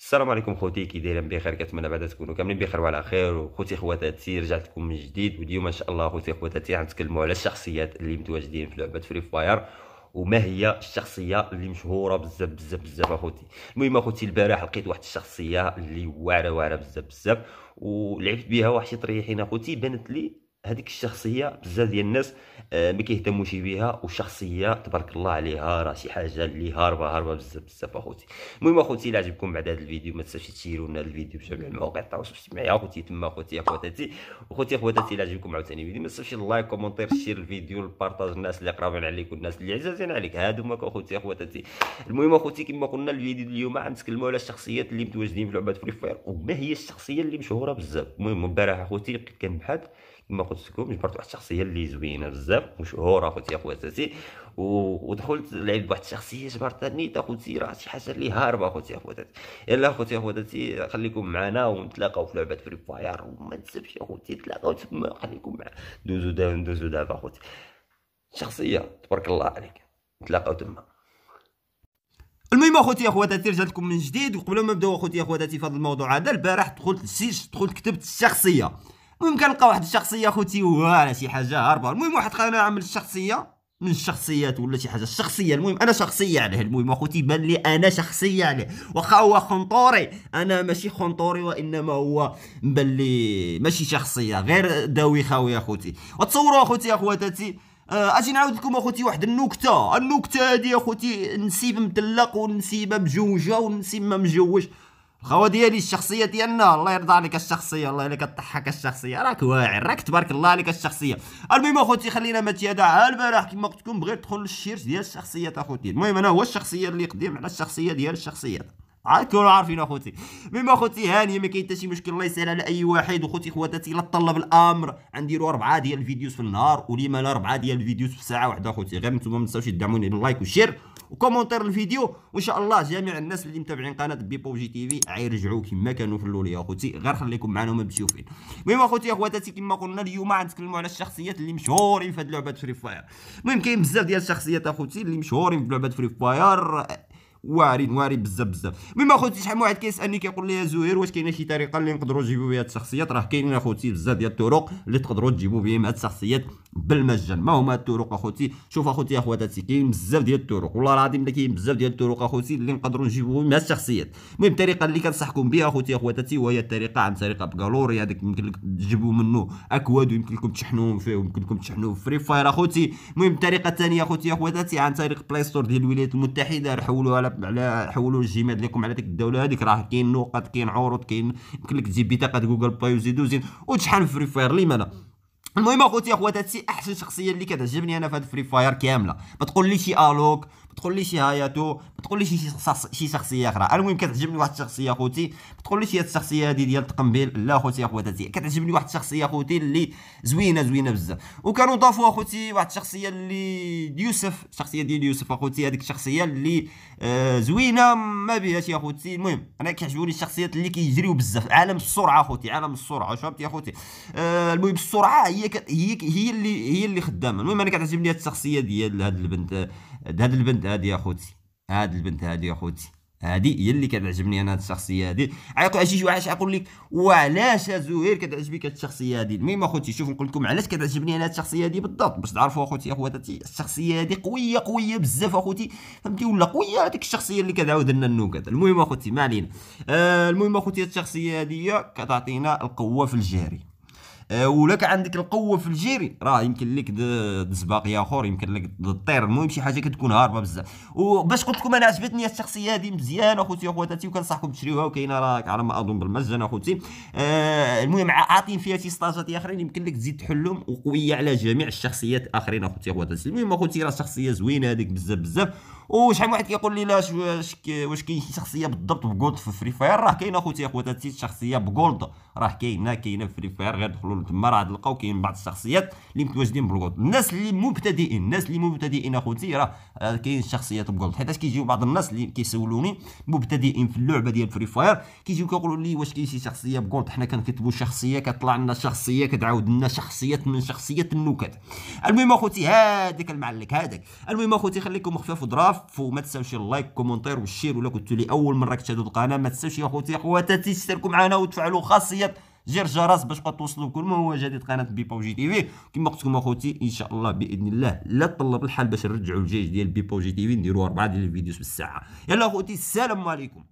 السلام عليكم خوتي كي دايرين بخير كنتمنى بعدا تكونوا كاملين بخير وعلى خير وخوتي خواتاتي رجعت لكم من جديد واليوم ان شاء الله خوتي خواتاتي غنتكلموا على الشخصيات اللي متواجدين في لعبه فري فاير وما هي الشخصيه اللي مشهوره بزاف بزاف بزاف اخوتي المهم اخوتي البارح لقيت واحد الشخصيه اللي واعره واعره بزاف بزاف ولعبت بها واحد شي طريحين اخوتي بانت لي هذيك الشخصيه بزاف ديال الناس ما آه، كيهتموش بها والشخصيه تبارك الله عليها راه شي حاجه اللي هاربه هاربه بزاف بزاف اخوتي المهم اخوتي الى عجبكم بعد هذا الفيديو ما تنساوش تشيروا لنا الفيديو في جميع مواقع التواصل الاجتماعي اخوتي تما اخوتي اخواتاتي اخوتي اخواتاتي الى عجبكم عاوتاني الفيديو ما تنساوش اللايك كومونتير شير الفيديو البارطاج الناس اللي قرابين عليك والناس اللي عزازين عليك هادو هما اخوتي اخواتاتي المهم اخوتي كما قلنا الفيديو اليوم غنتكلموا على الشخصيات اللي متواجدين في لعبه فري فاير وما هي الشخصيه اللي مشهوره بزاف المهم البارح اخوتي لقيت كنبحث كما قلت لكم جبرت واحد الشخصيه اللي زوينه بزاف مشهوره خوتي اخواتاتي ودخلت لعبت بواحد الشخصيه جبرتها نيت اخوتي راه شي حاجه اللي هاربه خوتي اخواتاتي يلا خوتي اخواتاتي خليكم معنا ونتلاقاو في لعبه فري فاير وما تنسبش اخوتي تلاقاو تما خليكم معنا دوزو دابا ندوزو دابا اخوتي شخصيه تبارك الله عليك نتلاقاو تما المهم اخوتي اخواتاتي رجعت لكم من جديد وقبل ما نبداو اخوتي اخواتاتي في هذا الموضوع هذا البارح دخلت سيش دخلت كتبت الشخصيه المهم كنلقى واحد الشخصيه اخوتي واعره شي حاجه هربا المهم واحد قناه عامل الشخصيه من الشخصيات ولا شي حاجه الشخصيه المهم انا شخصيه عليه المهم اخوتي بان لي انا شخصيه عليه واخا هو خنطوري انا ماشي خنطوري وانما هو بان لي ماشي شخصيه غير داوي خاوي اخوتي وتصوروا اخوتي اخواتاتي آه، اجي نعاود لكم اخوتي واحد النكته النكته هذه اخوتي نسيب مدلق ونسيبه مجوجه ونسيبه مجوج الخوه ديالي الشخصيه ديالنا الله يرضى عليك الشخصيه الله عليك تضحك الشخصيه راك واعر راك تبارك الله عليك الشخصيه المهم اخوتي خلينا ما هذا على البارح كما قلت لكم بغيت ندخل للشيرش ديال الشخصيات اخوتي المهم انا هو الشخصيه اللي قديم على الشخصيه ديال الشخصيات عاد كونوا عارفين اخوتي ميم اخوتي هانيه ما كاين حتى شي مشكل الله يسهل على اي واحد اخوتي خواتاتي لا طلب الامر نديروا اربعه ديال الفيديوز في النهار وليما لا اربعه ديال الفيديوز في ساعه واحده اخوتي غير نتوما ما تنساوش تدعموني باللايك والشير وكومونتير الفيديو وان شاء الله جميع الناس اللي متابعين قناه بيبو جي تي في غيرجعوا كما كانوا في الاول يا اخوتي غير خليكم معنا وما فين المهم اخوتي اخواتاتي كما قلنا اليوم غنتكلموا على الشخصيات اللي مشهورين في هذه لعبه فري فاير المهم كاين بزاف ديال الشخصيات اخوتي اللي مشهورين في لعبه فري فاير واعرين واعرين بزاف بزاف ما اخوتي شحال من واحد كيسالني كيقول لي يا زهير واش كاينه شي طريقه اللي نقدروا نجيبوا بها الشخصيات راه كاينين اخوتي بزاف ديال الطرق اللي تقدروا تجيبوا بهم هاد الشخصيات بالمجان ما هما الطرق اخوتي شوف اخوتي اخواتاتي كاين بزاف ديال الطرق والله العظيم كاين بزاف ديال الطرق اخوتي اللي نقدروا نجيبوا بهم هاد الشخصيات المهم الطريقه اللي كنصحكم بها اخوتي اخواتاتي وهي الطريقه عن طريق بكالوري هذاك يمكن لك تجيبوا منه اكواد ويمكن لكم تشحنوا فيه ويمكن لكم تشحنوه فري فاير اخوتي المهم الطريقه الثانيه اخوتي اخواتاتي عن طريق بلاي ستور ديال الولايات المتحده رحولوها على على حولوا الجيميل ديالكم على ديك الدوله هذيك راه كاين نقط كاين عروض كاين يمكن لك تجيب بطاقه جوجل باي وزيدو زين وتشحن فري فاير لما لا المهم اخوتي اخواتاتي هادشي احسن شخصيه اللي كتعجبني انا في هذا فري فاير كامله ما تقول لي شي الوك ما تقوليش هاياتو ما تقوليش شي, شي شخصيه اخرى المهم كتعجبني واحد الشخصيه اخوتي ما تقوليش هي الشخصيه هذه ديال التقنبيل لا خوتي اخواتي كتعجبني واحد الشخصيه اخوتي اللي زوينه زوينه بزاف وكانوا ضافوا اخوتي واحد الشخصيه اللي يوسف الشخصيه ديال يوسف اخوتي هذيك الشخصيه اللي آه، زوينه ما بهاش يا اخوتي المهم انا كيعجبوني الشخصيات اللي كيجريو بزاف عالم السرعه اخوتي عالم السرعه شفت يا اخوتي آه، المهم السرعه هي هي هي اللي هي اللي خدامه المهم انا كتعجبني هاد الشخصيه ديال هاد البنت هاد البنت هذه يا خوتي هذه البنت هذه يا خوتي هادي هي اللي كتعجبني انا هاد الشخصيه هادي اجي واحد اقول لك وعلاش يا زهير كتعجبك هاد الشخصيه هادي المهم اخوتي شوف نقول لكم علاش كتعجبني انا هاد الشخصيه هادي بالضبط باش تعرفوا اخوتي اخواتي الشخصيه هادي قويه قويه بزاف اخوتي فهمتي ولا قويه هذيك الشخصيه اللي كتعاود لنا النكت المهم اخوتي ما علينا آه المهم اخوتي هاد الشخصيه هادي كتعطينا القوه في الجري آه، ولا عندك القوه في الجيري راه يمكن لك دز يا اخر يمكن لك تطير المهم شي حاجه كتكون هاربه بزاف وباش قلت لكم انا عجبتني الشخصيه هذه مزيان اخوتي اخواتاتي وكنصحكم تشريوها وكاينه راه على ما اظن بالمجان اخوتي آه المهم عاطين فيها شي ستاجات اخرين يمكن لك تزيد تحلهم وقويه على جميع الشخصيات الاخرين اخوتي اخواتاتي المهم اخوتي راه شخصيه زوينه هذيك بزاف بزاف وشحال واحد كيقول لي لا واش كاين شي شخصيه بالضبط بجولد في فري فاير راه كاينه اخوتي اخواتي شخصيه بجولد راه كاينه كاينه في فري فاير غير دخلوا تما راه تلقاو كاين بعض الشخصيات اللي متواجدين بالجولد الناس اللي مبتدئين الناس اللي مبتدئين اخوتي راه آه، كاين شخصيات بجولد حيتاش كيجيو بعض الناس اللي كيسولوني مبتدئين في اللعبه ديال فري فاير كيجيو كيقولوا لي واش كاين شي شخصيه بجولد حنا كنكتبوا شخصيه كطلع لنا شخصيه كتعاود لنا شخصيات من شخصيات النكت المهم اخوتي هذاك المعلق هذاك المهم اخوتي خليكم خفاف وظراف الصف وما تنساوش اللايك كومونتير والشير ولا كنتو لي اول مره كتشاهدوا القناه ما تنساوش يا خوتي اخواتي تشتركوا معنا وتفعلوا خاصيه جير الجرس باش توصلوا كل ما هو جديد قناه بي جي تي في كما قلت لكم اخوتي ان شاء الله باذن الله لا تطلب الحال باش نرجعوا الجيش ديال بي جي تي في نديروا اربعه ديال الفيديوز بالساعه يلا اخوتي السلام عليكم